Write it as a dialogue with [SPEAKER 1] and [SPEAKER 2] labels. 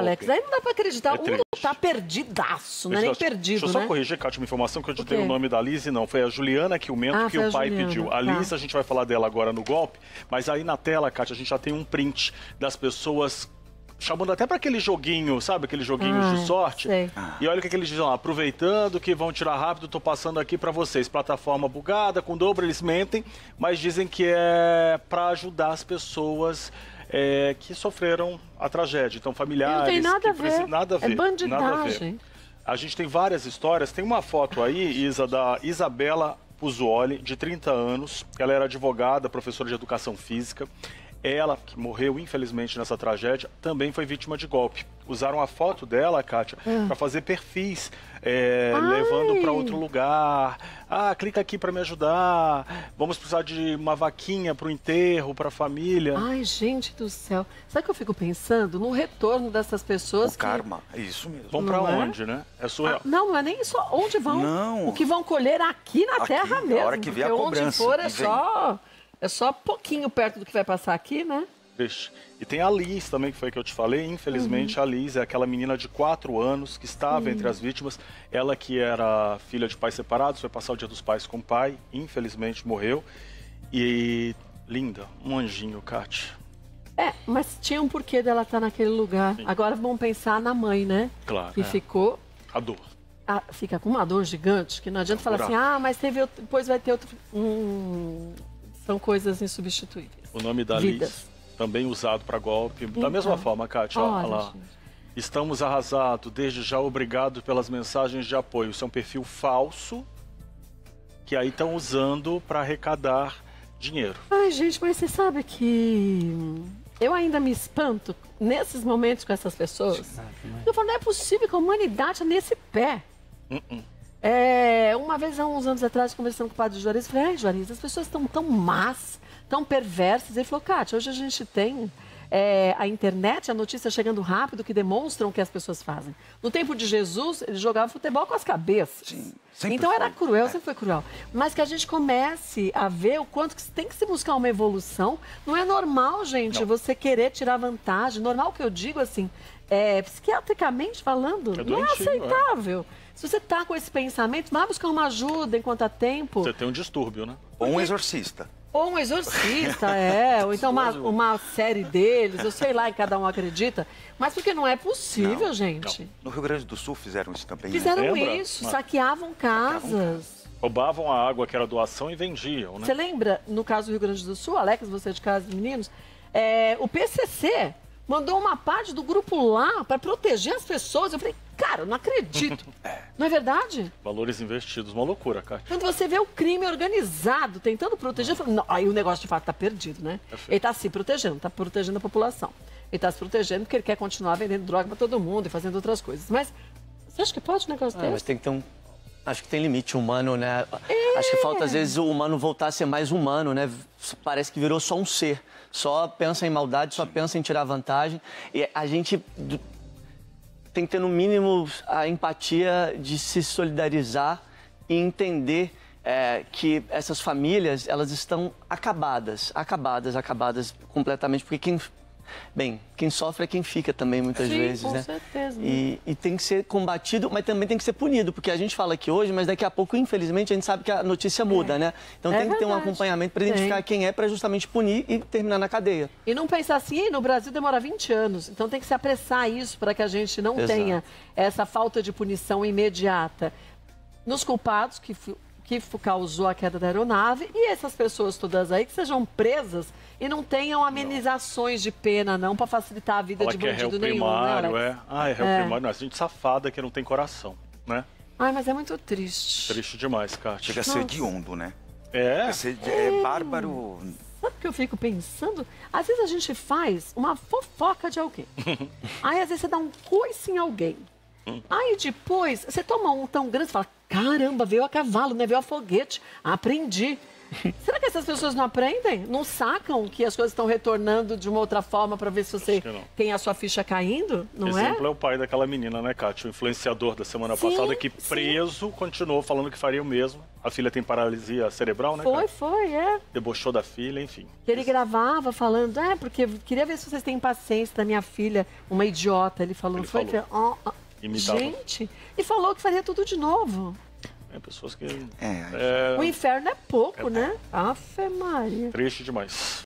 [SPEAKER 1] Alex, okay. aí não
[SPEAKER 2] dá pra acreditar. É o mundo tá perdidaço, não é nem perdido, Deixa eu só né?
[SPEAKER 1] corrigir, Kátia, uma informação que eu ditei o nome da Liz não. Foi a Juliana Quilmento ah, que o pai Juliana. pediu. A tá. Liz, a gente vai falar dela agora no golpe, mas aí na tela, Kátia, a gente já tem um print das pessoas chamando até para aquele joguinho, sabe? Aquele joguinho ah, de sorte. Sei. E olha o que, é que eles dizem lá, aproveitando que vão tirar rápido, tô passando aqui para vocês. Plataforma bugada, com dobro, eles mentem, mas dizem que é para ajudar as pessoas é, que sofreram a tragédia. Então, familiares. Não tem nada, que, a, é ver. nada a ver. É bandidagem. A, a gente tem várias histórias. Tem uma foto aí, Isa, da Isabela Puzuoli, de 30 anos. Ela era advogada, professora de educação física. Ela, que morreu infelizmente nessa tragédia, também foi vítima de golpe. Usaram a foto dela, Kátia, hum. Ah. para fazer perfis, é, levando para outro lugar. Ah, clica aqui para me ajudar. Vamos precisar de uma vaquinha para o enterro, para a família. Ai,
[SPEAKER 2] gente do céu. Sabe que eu fico pensando no retorno dessas
[SPEAKER 1] pessoas? O que... karma, é isso mesmo. Vão para é? onde, né? É surreal. Ah,
[SPEAKER 2] não, não é nem só onde vão. Não. O que vão colher aqui na aqui, terra mesmo. A hora que vier a cobrança. Onde for é só é só pouquinho perto do que vai passar aqui, né?
[SPEAKER 1] E tem a Liz também, que foi que eu te falei. Infelizmente, uhum. a Liz é aquela menina de 4 anos que estava uhum. entre as vítimas. Ela que era filha de pais separados, foi passar o dia dos pais com o pai, infelizmente morreu. E linda, um anjinho, Kat.
[SPEAKER 2] É, mas tinha um porquê dela estar tá naquele lugar. Sim. Agora vamos pensar na mãe, né? Claro. Que é. ficou. A dor. A... fica com uma dor gigante, que não adianta é, falar buraco. assim, ah, mas teve outro... depois vai ter outro. Hum, são coisas insubstituíveis.
[SPEAKER 1] O nome da Liz, também usado para golpe. Então, da mesma forma, Kátia, olha, lá. Estamos arrasados, desde já obrigado pelas mensagens de apoio. Isso é um perfil falso que aí estão usando para arrecadar dinheiro.
[SPEAKER 2] Ai, gente, mas você sabe que eu ainda me espanto nesses momentos com essas pessoas. Né? Eu falo, não é possível que a humanidade tá nesse pé. Uh -uh. É, uma vez, há uns anos atrás, conversando com o padre Juarez, eu falei, ah, Juarez, as pessoas estão tão más, tão perversas. Ele falou, Kátia, hoje a gente tem é, a internet, a notícia chegando rápido, que demonstram o que as pessoas fazem. No tempo de Jesus, ele jogava futebol com as cabeças. Sim, então era cruel, é. sempre foi cruel. Mas que a gente comece a ver o quanto que tem que se buscar uma evolução. Não é normal, gente, Não. você querer tirar vantagem. Normal que eu digo assim, é, psiquiatricamente falando, é, é doentio, não é aceitável. É. Se você tá com esse pensamento, vá buscar uma ajuda enquanto há tempo.
[SPEAKER 1] Você tem um distúrbio, né? Ou um exorcista.
[SPEAKER 2] Ou um exorcista, é. Ou então uma, uma série deles, eu sei lá, e cada um acredita. Mas porque não é
[SPEAKER 1] possível, não, gente. Não. No Rio Grande do Sul fizeram isso também. Né? Fizeram né? isso, Mas...
[SPEAKER 2] saqueavam casas.
[SPEAKER 1] Roubavam a água que era doação e vendiam, né? Você
[SPEAKER 2] lembra, no caso do Rio Grande do Sul, Alex, você é de casa, meninos, é, o PCC mandou uma parte do grupo lá para proteger as pessoas. Eu falei, Cara, não acredito. É. Não é verdade?
[SPEAKER 1] Valores investidos, uma loucura, cara.
[SPEAKER 2] Quando você vê o crime organizado tentando proteger, não, aí o negócio de fato está perdido, né? É ele está se protegendo, está protegendo a população. Ele está se protegendo porque ele quer continuar vendendo droga para todo mundo e fazendo outras coisas. Mas você acha que pode um negócio ah, desse? Mas tem que ter um Acho que tem limite humano, né? É. Acho que falta às vezes o humano voltar a ser mais humano, né? Parece que virou só um ser. Só pensa em maldade, só pensa em tirar vantagem. E a gente tem que ter, no mínimo, a empatia de se solidarizar e entender é, que essas famílias elas estão acabadas, acabadas, acabadas completamente, porque quem Bem, quem sofre é quem fica também, muitas Sim, vezes, com né? Certeza, e, e tem que ser combatido, mas também tem que ser punido, porque a gente fala aqui hoje, mas daqui a pouco, infelizmente, a gente sabe que a notícia muda, é. né? Então é tem que ter um acompanhamento para identificar quem é, para justamente punir e terminar na cadeia. E não pensar assim, no Brasil demora 20 anos, então tem que se apressar isso para que a gente não Exato. tenha essa falta de punição imediata nos culpados que que causou a queda da aeronave e essas pessoas todas aí que sejam presas e não tenham amenizações não. de pena, não, para facilitar a vida Fala de é bandido é réu nenhum. Né, primário, né, é.
[SPEAKER 1] Ah, é réu é. primário. Não, é gente safada que não tem coração, né?
[SPEAKER 2] Ai, mas é muito triste.
[SPEAKER 1] Triste demais, Cátia. Chega a ser hediondo, né? É. é, ser, é bárbaro.
[SPEAKER 2] Sabe o que eu fico pensando? Às vezes a gente faz uma fofoca de alguém. aí às vezes você dá um coice em alguém. Uhum. Aí depois, você toma um tão grande, você fala, caramba, veio a cavalo, né? Veio a foguete. Aprendi. Será que essas pessoas não aprendem? Não sacam que as coisas estão retornando de uma outra forma para ver se você tem a sua ficha caindo? Não é? exemplo
[SPEAKER 1] é? é o pai daquela menina, né, Kátia? O influenciador da semana sim, passada que preso sim. continuou falando que faria o mesmo. A filha tem paralisia cerebral, né? Foi, Kátia?
[SPEAKER 2] foi, é.
[SPEAKER 1] Debochou da filha, enfim.
[SPEAKER 2] Que ele Isso. gravava falando, é, porque queria ver se vocês têm paciência da minha filha, uma idiota. Ele falou, ele foi? Falou. oh, oh. Imitava. Gente, e falou que faria tudo de novo.
[SPEAKER 1] É, pessoas que. É. É... O
[SPEAKER 2] inferno é pouco, é. né? Afe Maria.
[SPEAKER 1] Triste demais.